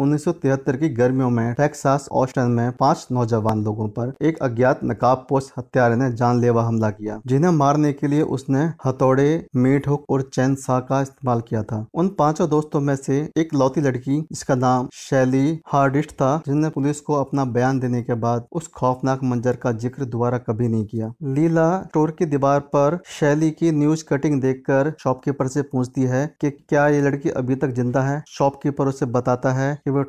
1973 की गर्मियों में टेक्सास ऑस्टन में पांच नौजवान लोगों पर एक अज्ञात नकाब पोस्ट हत्यारे ने जानलेवा हमला किया जिन्हें मारने के लिए उसने हथौड़े मीट हुक और चैन सा का इस्तेमाल किया था उन पांचों दोस्तों में से एक लौती लड़की जिसका नाम शैली हार्डिस्ट था जिसने पुलिस को अपना बयान देने के बाद उस खौफनाक मंजर का जिक्र दोबारा कभी नहीं किया लीला स्टोर की दीवार पर शैली की न्यूज कटिंग देखकर शॉपकीपर से पूछती है कि क्या ये लड़की अभी तक जिंदा है शॉपकीपर उसे बताता है कि वह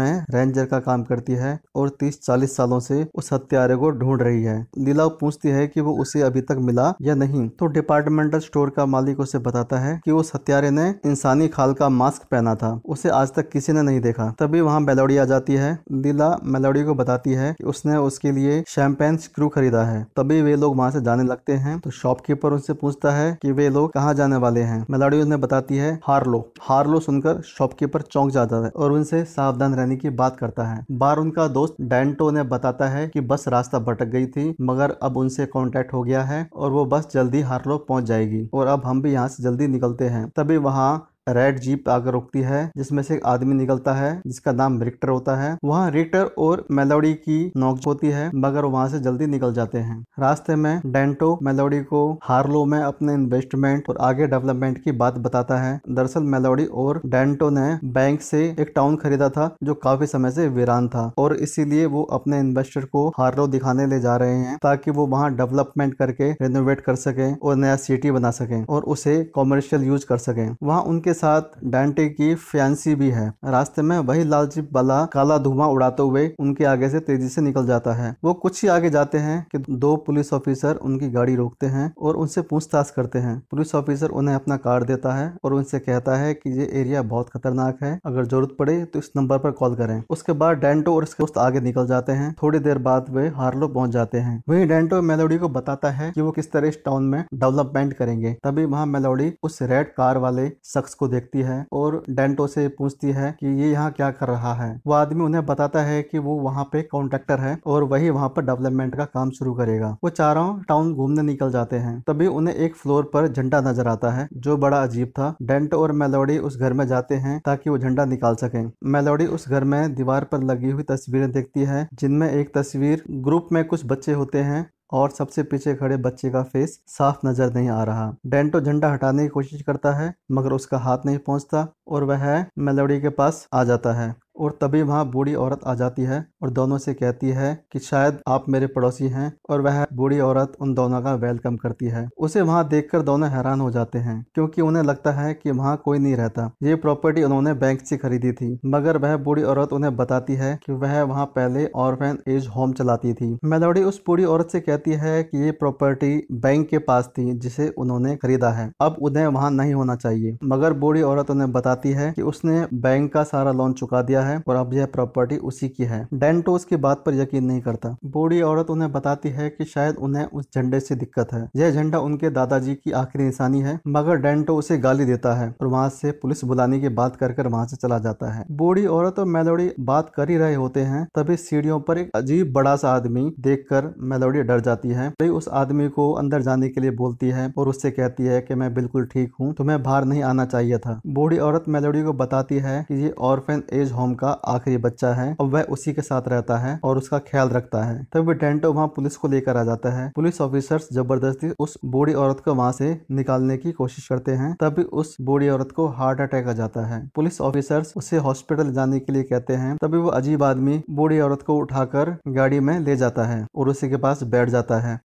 में रेंजर का काम करती है और 30-40 सालों से उस हत्यारे को ढूंढ रही है लीला पूछती है कि वो उसे अभी तक मिला या नहीं तो डिपार्टमेंटल स्टोर का मालिक उसे बताता है कि उस हत्यारे ने इंसानी खाल का मास्क पहना था उसे आज तक किसी ने नहीं देखा तभी वहाँ मेलोडी आ जाती है लीला मेलोडी को बताती है कि उसने उसके लिए शैम्पेन स्क्रू खरीदा है तभी वे लोग वहाँ से जाने लगते हैं तो शॉपकीपर उनसे पूछता है कि वे लोग कहाँ जाने वाले हैं मेलोडी उन्हें बताती है हार्लो हार्लो सुनकर शॉपकीपर चौंक जाता है और उनसे से सावधान रहने की बात करता है बार उनका दोस्त डेंटो ने बताता है कि बस रास्ता भटक गई थी मगर अब उनसे कांटेक्ट हो गया है और वो बस जल्दी हार्लो पहुंच जाएगी और अब हम भी यहाँ से जल्दी निकलते हैं तभी वहाँ रेड जीप आकर रुकती है जिसमें से एक आदमी निकलता है जिसका नाम रिक्टर होता है वहाँ रिक्टर और मेलोडी की नोक होती है मगर वहाँ से जल्दी निकल जाते हैं रास्ते में डेंटो मेलोडी को हार्लो में अपने इन्वेस्टमेंट और आगे डेवलपमेंट की बात बताता है दरअसल मेलोडी और डेंटो ने बैंक से एक टाउन खरीदा था जो काफी समय से वीरान था और इसीलिए वो अपने इन्वेस्टर को हार्लो दिखाने ले जा रहे हैं ताकि वो वहाँ डेवलपमेंट करके रिनोवेट कर सके और नया सिटी बना सके और उसे कॉमर्शियल यूज कर सके वहाँ उनके साथ डांटे की फैंसी भी है रास्ते में वही लाल जीप वाला काला धुआं उड़ाते हुए उनके आगे से तेजी से निकल जाता है वो कुछ ही आगे जाते हैं कि दो पुलिस ऑफिसर उनकी गाड़ी रोकते हैं और उनसे पूछताछ करते हैं पुलिस ऑफिसर उन्हें अपना कार्ड देता है और उनसे कहता है कि ये एरिया बहुत खतरनाक है अगर जरूरत पड़े तो इस नंबर पर कॉल करें उसके बाद डेंटो और उसके दोस्त आगे निकल जाते हैं थोड़ी देर बाद वे हार्लो पहुंच जाते हैं वही डेंटो मेलोडी को बताता है कि वो किस तरह इस टाउन में डेवलपमेंट करेंगे तभी वहाँ मेलोडी उस रेड कार वाले शख्स को देखती है और डेंटो से पूछती है कि ये यहाँ क्या कर रहा है वो आदमी उन्हें बताता है कि वो वहाँ पे कॉन्ट्रेक्टर है और वही वहाँ पर डेवलपमेंट का काम शुरू करेगा वो चारों टाउन घूमने निकल जाते हैं तभी उन्हें एक फ्लोर पर झंडा नजर आता है जो बड़ा अजीब था डेंटो और मेलोडी उस घर में जाते हैं ताकि वो झंडा निकाल सकें मेलोडी उस घर में दीवार पर लगी हुई तस्वीरें देखती है जिनमें एक तस्वीर ग्रुप में कुछ बच्चे होते हैं और सबसे पीछे खड़े बच्चे का फेस साफ नजर नहीं आ रहा डेंटो झंडा हटाने की कोशिश करता है मगर उसका हाथ नहीं पहुंचता और वह मेलोडी के पास आ जाता है और तभी वहाँ बूढ़ी औरत आ जाती है और दोनों से कहती है कि शायद आप मेरे पड़ोसी हैं और वह बूढ़ी औरत उन दोनों का वेलकम करती है उसे वहाँ देखकर दोनों हैरान हो जाते हैं क्योंकि उन्हें लगता है कि वहाँ कोई नहीं रहता ये प्रॉपर्टी उन्होंने बैंक से खरीदी थी मगर वह बूढ़ी औरत उन्हें बताती है की वह वहाँ पहले ऑर्फेन एज होम चलाती थी मेलोडी उस बूढ़ी औरत से कहती है कि ये प्रॉपर्टी बैंक के पास थी जिसे उन्होंने खरीदा है अब उन्हें वहाँ नहीं होना चाहिए मगर बूढ़ी औरत उन्हें बताती है कि उसने बैंक का सारा लोन चुका दिया किया है और अब यह प्रॉपर्टी उसी की है डेंटो उसकी बात पर यकीन नहीं करता बूढ़ी औरत उन्हें बताती है कि शायद उन्हें उस झंडे से दिक्कत है यह झंडा उनके दादाजी की आखिरी निशानी है मगर डेंटो उसे गाली देता है और वहाँ से पुलिस बुलाने की बात कर कर वहाँ से चला जाता है बूढ़ी औरत और मेलोडी बात कर ही रहे होते हैं तभी सीढ़ियों पर एक अजीब बड़ा सा आदमी देख कर मेलोडी डर जाती है तो उस आदमी को अंदर जाने के लिए बोलती है और उससे कहती है कि मैं बिल्कुल ठीक हूँ तुम्हें बाहर नहीं आना चाहिए था बूढ़ी औरत मेलोडी को बताती है कि ये ऑर्फेन एज होम नाम का आखिरी बच्चा है और वह उसी के साथ रहता है और उसका ख्याल रखता है तब वह डेंटो वहाँ पुलिस को लेकर आ जाता है पुलिस ऑफिसर्स जबरदस्ती उस बूढ़ी औरत को वहाँ से निकालने की कोशिश करते हैं तभी उस बूढ़ी औरत को हार्ट अटैक आ जाता है पुलिस ऑफिसर्स उसे हॉस्पिटल जाने के लिए कहते हैं तभी वो अजीब आदमी बूढ़ी औरत को उठाकर गाड़ी में ले जाता है और उसी के पास बैठ जाता है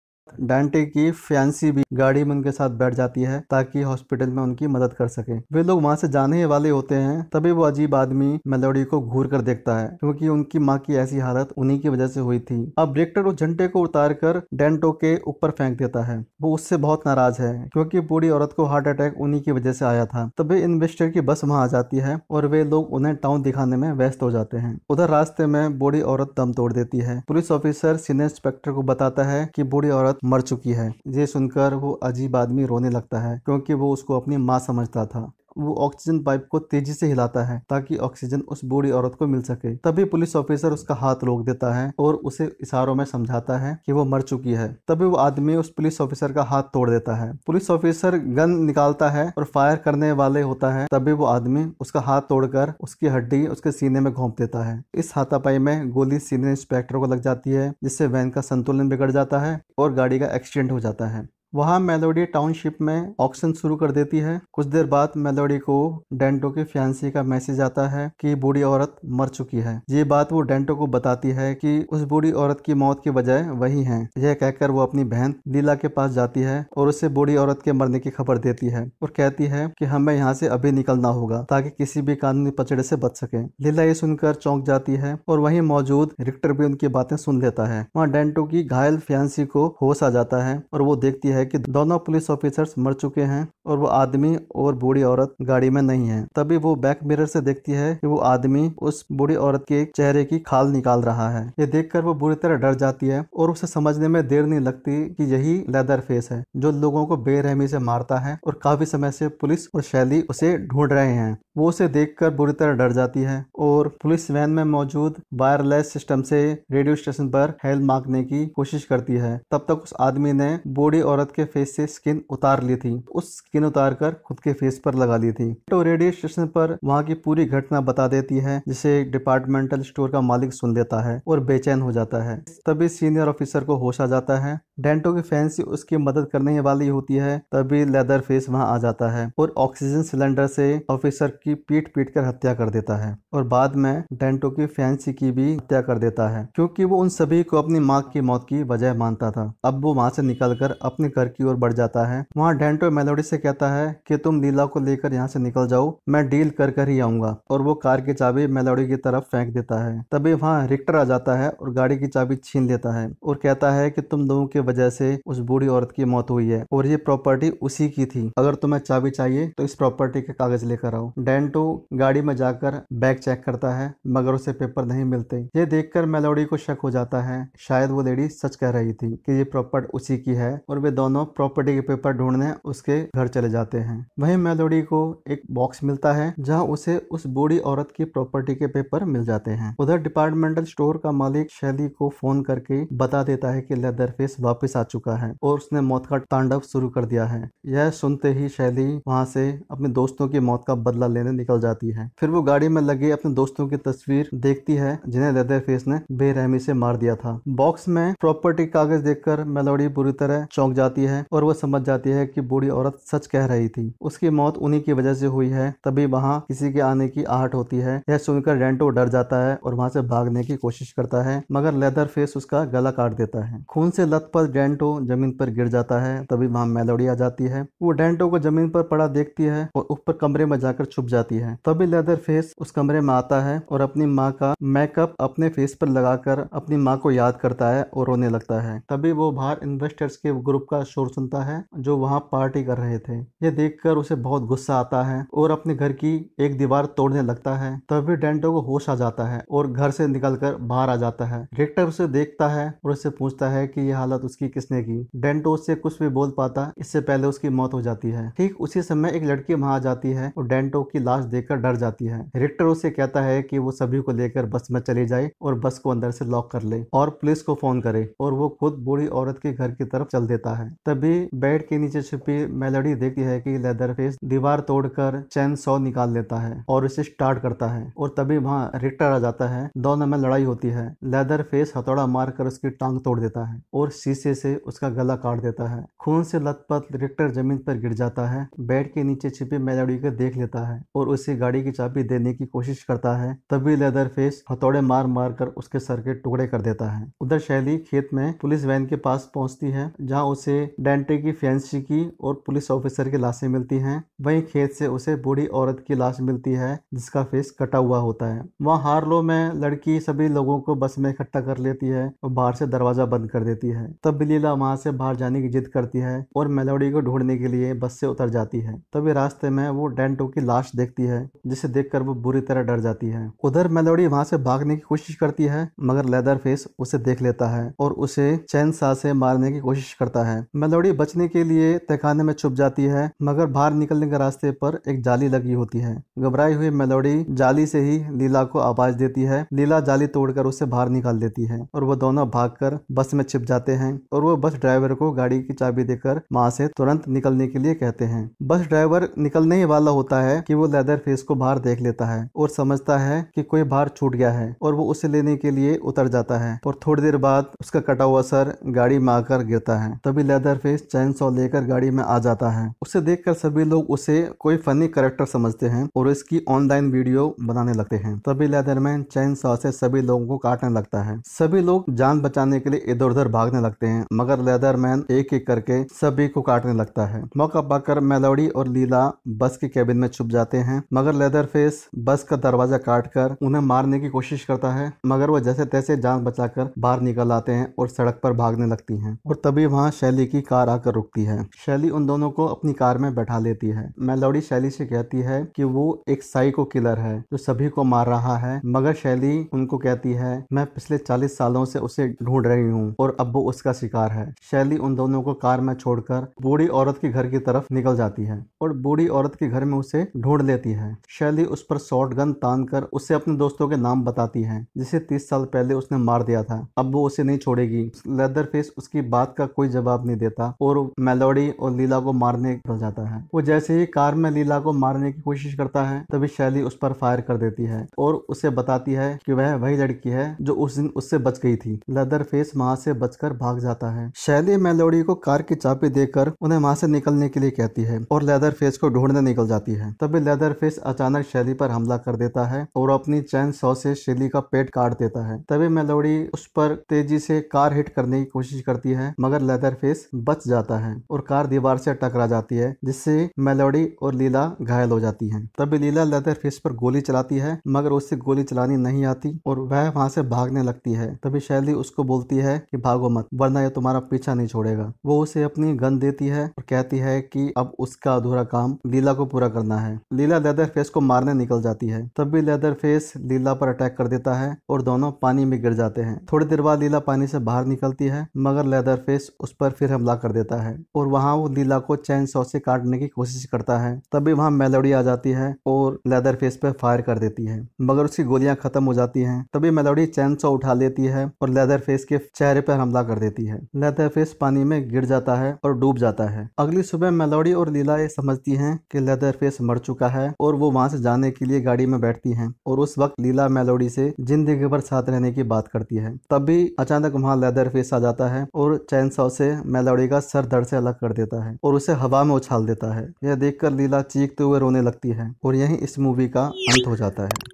डांटे की फैंसी भी गाड़ी में उनके साथ बैठ जाती है ताकि हॉस्पिटल में उनकी मदद कर सके वे लोग वहां से जाने वाले होते हैं तभी वो अजीब आदमी मेलोडी को घूर कर देखता है क्योंकि उनकी माँ की ऐसी हालत उन्हीं की वजह से हुई थी अब डायरेक्टर उस झंडे को उतार कर डेंटो के ऊपर फेंक देता है वो उससे बहुत नाराज है क्योंकि बूढ़ी औरत को हार्ट अटैक उन्हीं की वजह से आया था तभी इन्वेस्टर की बस वहां आ जाती है और वे लोग उन्हें टाउन दिखाने में व्यस्त हो जाते हैं उधर रास्ते में बूढ़ी औरत दम तोड़ देती है पुलिस ऑफिसर सीनियर इंस्पेक्टर को बताता है की बूढ़ी औरत औरत मर चुकी है ये सुनकर वो अजीब आदमी रोने लगता है क्योंकि वो उसको अपनी माँ समझता था वो ऑक्सीजन पाइप को तेजी से हिलाता है ताकि ऑक्सीजन उस बूढ़ी औरत को मिल सके तभी पुलिस ऑफिसर उसका हाथ रोक देता है और उसे इशारों में समझाता है कि वो मर चुकी है तभी वो आदमी उस पुलिस ऑफिसर का हाथ तोड़ देता है पुलिस ऑफिसर गन निकालता है और फायर करने वाले होता है तभी वो आदमी उसका हाथ तोड़कर उसकी हड्डी उसके सीने में घोंप देता है इस हाथापाई में गोली सीनियर इंस्पेक्टर को लग जाती है जिससे वैन का संतुलन बिगड़ जाता है और गाड़ी का एक्सीडेंट हो जाता है वहाँ मेलोडी टाउनशिप में ऑक्शन शुरू कर देती है कुछ देर बाद मेलोडी को डेंटो की फैंसी का मैसेज आता है कि बूढ़ी औरत मर चुकी है ये बात वो डेंटो को बताती है कि उस बूढ़ी औरत की मौत की बजाय वही है यह कहकर वो अपनी बहन लीला के पास जाती है और उसे बूढ़ी औरत के मरने की खबर देती है और कहती है की हमें यहाँ से अभी निकलना होगा ताकि किसी भी कानूनी पचड़े से बच सके लीला ये सुनकर चौंक जाती है और वही मौजूद रिक्टर भी उनकी बातें सुन लेता है वहाँ डेंटो की घायल फैंसी को होश आ जाता है और वो देखती है है कि दोनों पुलिस ऑफिसर्स मर चुके हैं और वो आदमी और बूढ़ी औरत गाड़ी में नहीं है तभी वो बैक मिरर से देखती है कि वो आदमी उस बूढ़ी औरत के चेहरे की खाल निकाल रहा है ये देखकर वो बुरी तरह डर जाती है और उसे समझने में देर नहीं लगती कि यही लेदर फेस है जो लोगों को बेरहमी से मारता है और काफी समय से पुलिस और शैली उसे ढूंढ रहे हैं वो उसे देख बुरी तरह डर जाती है और पुलिस वैन में मौजूद वायरलेस सिस्टम से रेडियो स्टेशन पर हेल्प मांगने की कोशिश करती है तब तक उस आदमी ने बूढ़ी औरत के फेस से स्किन उतार ली थी उस स्किन उतार कर खुद के फेस पर लगा ली थी तो रेडियो स्टेशन पर वहाँ की पूरी घटना बता देती है जिसे डिपार्टमेंटल स्टोर का मालिक सुन लेता है और बेचैन हो जाता है तभी सीनियर ऑफिसर को होश आ जाता है डेंटो की फैंसी उसकी मदद करने वाली होती है तभी लेदर फेस वहाँ आ जाता है और ऑक्सीजन सिलेंडर से ऑफिसर की पीट पीट कर हत्या कर देता है और बाद में डेंटो की फैंसी की भी हत्या कर देता है क्योंकि वो उन सभी को अपनी माँ की मौत की वजह मानता था अब वो वहाँ से निकल कर अपने घर की ओर बढ़ जाता है वहाँ डेंटो मेलोडी से कहता है कि तुम लीला को लेकर यहाँ से निकल जाओ मैं डील कर कर ही आऊंगा और वो कार की चाबी मेलोडी की तरफ फेंक देता है तभी वहाँ रिक्टर आ जाता है और गाड़ी की चाबी छीन लेता है और कहता है की तुम लोगों की वजह से उस बूढ़ी औरत की मौत हुई है और ये प्रॉपर्टी उसी की थी अगर तुम्हें चाबी चाहिए तो इस प्रॉपर्टी के कागज लेकर आओ डेंटो गाड़ी में जाकर बैग चेक करता है मगर उसे पेपर नहीं मिलते ये देखकर मेलोडी को शक हो जाता है शायद वो लेडी सच कह रही थी कि ये प्रॉपर्टी उसी की है और वे दोनों दोनों प्रॉपर्टी के पेपर ढूंढने उसके घर चले जाते हैं वहीं मेलोडी को एक बॉक्स मिलता है जहां उसे उस बूढ़ी औरत की प्रॉपर्टी के पेपर मिल जाते हैं उधर डिपार्टमेंटल स्टोर का मालिक शैली को फोन करके बता देता है की लेदर फेस वापिस आ चुका है और उसने मौत का तांडव शुरू कर दिया है यह सुनते ही शैली वहां से अपने दोस्तों की मौत का बदला लेने निकल जाती है फिर वो गाड़ी में लगे अपने दोस्तों की तस्वीर देखती है जिन्हें लेदर फेस ने बेरहमी से मार दिया था बॉक्स में प्रॉपर्टी कागज देखकर मेलोडी बुरी तरह चौंक जाती जाती है और वह समझ जाती है कि बूढ़ी औरत सच कह रही थी उसकी मौत उन्हीं की वजह से हुई है तभी वहाँ किसी के आने की आहट होती है यह सुनकर रेंटो डर जाता है और वहाँ से भागने की कोशिश करता है मगर लेदर फेस उसका गला काट देता है खून से लत पर डेंटो जमीन पर गिर जाता है तभी वहाँ मेलोडी आ जाती है वो डेंटो को जमीन पर पड़ा देखती है और ऊपर कमरे में जाकर छुप जाती है तभी लेदर फेस उस कमरे में आता है और अपनी माँ का मेकअप अपने फेस पर लगाकर अपनी माँ को याद करता है और रोने लगता है तभी वो बाहर इन्वेस्टर्स के ग्रुप का शोर सुनता है जो वहाँ पार्टी कर रहे थे ये देखकर उसे बहुत गुस्सा आता है और अपने घर की एक दीवार तोड़ने लगता है तभी डेंटो को होश आ जाता है और घर से निकलकर बाहर आ जाता है डायरेक्टर उसे देखता है और उससे पूछता है कि यह हालत उसकी किसने की डेंटो उससे कुछ भी बोल पाता इससे पहले उसकी मौत हो जाती है ठीक उसी समय एक लड़की वहां आ जाती है और डेंटो की लाश देखकर डर जाती है रिक्टर उसे कहता है कि वो सभी को लेकर बस में चले जाए और बस को अंदर से लॉक कर ले और पुलिस को फोन करे और वो खुद बूढ़ी औरत के घर की तरफ चल देता है तभी बेड के नीचे छिपी मेलोडी देखती है कि लेदर फेस दीवार तोड़कर चैन सौ निकाल लेता है और उसे स्टार्ट करता है और तभी वहाँ रिक्टर आ जाता है दोनों में लड़ाई होती है लेदर फेस हथौड़ा मारकर उसकी टांग तोड़ देता है और शीशे से उसका गला काट देता है खून से लथपथ रिक्टर जमीन पर गिर जाता है बेड के नीचे छिपी मेलोडी को देख लेता है और उसे गाड़ी की चाबी देने की कोशिश करता है तभी लेदर फेस हथौड़े मार मार कर उसके सर के टुकड़े कर देता है उधर शैली खेत में पुलिस वैन के पास पहुंचती है जहां उसे डेंटे की फैंसी की और पुलिस ऑफिसर की लाशें मिलती हैं वहीं खेत से उसे बूढ़ी औरत की लाश मिलती है जिसका फेस कटा हुआ होता है वहाँ हार्लो में लड़की सभी लोगों को बस में इकट्ठा कर लेती है और बाहर से दरवाजा बंद कर देती है तब बिलीला वहाँ से बाहर जाने की जिद करती है और मेलोडी को ढूंढने के लिए बस से उतर जाती है तभी रास्ते में वो डेंटो की लाश देखती है जिसे देख वो बुरी तरह डर जाती है उधर मेलोडी वहाँ से भागने की कोशिश करती है मगर लेदर फेस उसे देख लेता है और उसे चैन सा से मारने की कोशिश करता है मेलोडी बचने के लिए तहखाने में छुप जाती है मगर बाहर निकलने के रास्ते पर एक जाली लगी होती है घबराई हुई मेलोडी जाली से ही लीला को आवाज देती है लीला जाली तोड़कर उसे बाहर निकाल देती है और वो दोनों भागकर बस में छिप जाते हैं और वो बस ड्राइवर को गाड़ी की चाबी देकर माँ से तुरंत निकलने के लिए कहते हैं बस ड्राइवर निकलने ही वाला होता है कि वो लेदर फेस को बाहर देख लेता है और समझता है कि कोई बाहर छूट गया है और वो उसे लेने के लिए उतर जाता है और थोड़ी देर बाद उसका कटा हुआ सर गाड़ी में आकर गिरता है तभी लेदर लेदरफेस चैन सौ लेकर गाड़ी में आ जाता है उसे देखकर सभी लोग उसे कोई फनी करेक्टर समझते हैं और इसकी ऑनलाइन वीडियो बनाने लगते हैं तभी लेदरमैन चैन सौ से सभी लोगों को काटने लगता है सभी लोग जान बचाने के लिए इधर उधर भागने लगते हैं मगर लेदरमैन एक एक करके सभी को काटने लगता है मौका पाकर मेलोडी और लीला बस के कैबिन में छुप जाते हैं मगर लेदर फेस बस का दरवाजा काट कर उन्हें मारने की कोशिश करता है मगर वो जैसे तैसे जान बचाकर बाहर निकल आते हैं और सड़क पर भागने लगती हैं और तभी वहाँ शैली की कार आकर रुकती है शैली उन दोनों को अपनी कार में बैठा लेती है मेलोडी शैली से कहती है कि वो एक साइको किलर है जो सभी को मार रहा है मगर शैली उनको कहती है मैं पिछले चालीस सालों से उसे ढूंढ रही हूँ और अब वो उसका शिकार है शैली उन दोनों को कार में छोड़कर बूढ़ी औरत के घर की तरफ निकल जाती है और बूढ़ी औरत के घर में उसे ढूंढ लेती है शैली उस पर शॉर्ट गन तान कर उसे अपने दोस्तों के नाम बताती है जिसे तीस साल पहले उसने मार दिया था अब वो उसे नहीं छोड़ेगी लेदर फेस उसकी बात का कोई जवाब नहीं देता और मेलोडी और लीला को मारने निकल जाता है वो जैसे ही कार में लीला को मारने की कोशिश करता है तभी शैली उस पर फायर कर देती है और उसे बताती है कि वह वही लड़की है जो उस दिन उससे बच गई थी लेदर फेस वहां से बचकर भाग जाता है शैली मेलोडी को कार की चाबी देकर उन्हें वहां से निकलने के लिए कहती है और लेदर फेस को ढूंढने निकल जाती है तभी लेदर फेस अचानक शैली पर हमला कर देता है और अपनी चैन सौ से शैली का पेट काट देता है तभी मेलोडी उस पर तेजी से कार हिट करने की कोशिश करती है मगर लेदर फेस बच जाता है और कार दीवार से टकरा जाती है जिससे मेलोडी और लीला घायल हो जाती है तभी लीला लेदर फेस पर गोली चलाती है मगर उससे गोली चलानी नहीं आती और वह वहां से भागने लगती है तभी शैली उसको बोलती है कि भागो मत वरना यह तुम्हारा पीछा नहीं छोड़ेगा वो उसे अपनी गन देती है और कहती है कि अब उसका अधूरा काम लीला को पूरा करना है लीला लेदर फेस को मारने निकल जाती है तब भी लेदर फेस लीला पर अटैक कर देता है और दोनों पानी में गिर जाते हैं थोड़ी देर बाद लीला पानी से बाहर निकलती है मगर लेदर फेस उस पर फिर पर हमला कर देता है और वहाँ वो लीला को चैन सौ से काटने की कोशिश करता है तभी वहाँ मेलोडी आ जाती है और लेदर फेस पर फायर कर देती है मगर उसकी गोलियां खत्म हो जाती हैं तभी मेलोडी चैन सौ उठा लेती है और लेदर फेस के चेहरे पर हमला कर देती है लेदर फेस पानी में गिर जाता है और डूब जाता है अगली सुबह मेलोडी और लीला ये समझती है की लेदर फेस मर चुका है और वो वहां से जाने के लिए गाड़ी में बैठती है और उस वक्त लीला मेलोडी से जिंदगी भर साथ रहने की बात करती है तभी अचानक वहाँ लेदर फेस आ जाता है और चैन सौ से मैलाड़ी का सर धड़ से अलग कर देता है और उसे हवा में उछाल देता है यह देखकर लीला चीखते हुए रोने लगती है और यही इस मूवी का अंत हो जाता है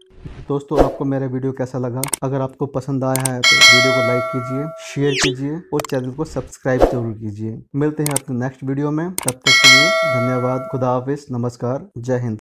दोस्तों आपको मेरा वीडियो कैसा लगा अगर आपको पसंद आया है तो वीडियो को लाइक कीजिए शेयर कीजिए और चैनल को सब्सक्राइब जरूर कीजिए मिलते हैं आपके नेक्स्ट वीडियो में तब तक के लिए धन्यवाद खुदा हाफिज नमस्कार जय हिंद